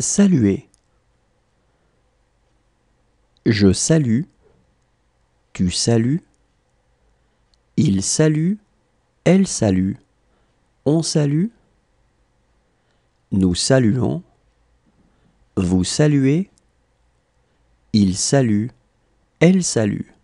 Saluer. Je salue. Tu salues. Il salue. Elle salue. On salue. Nous saluons. Vous saluez. Il salue. Elle salue.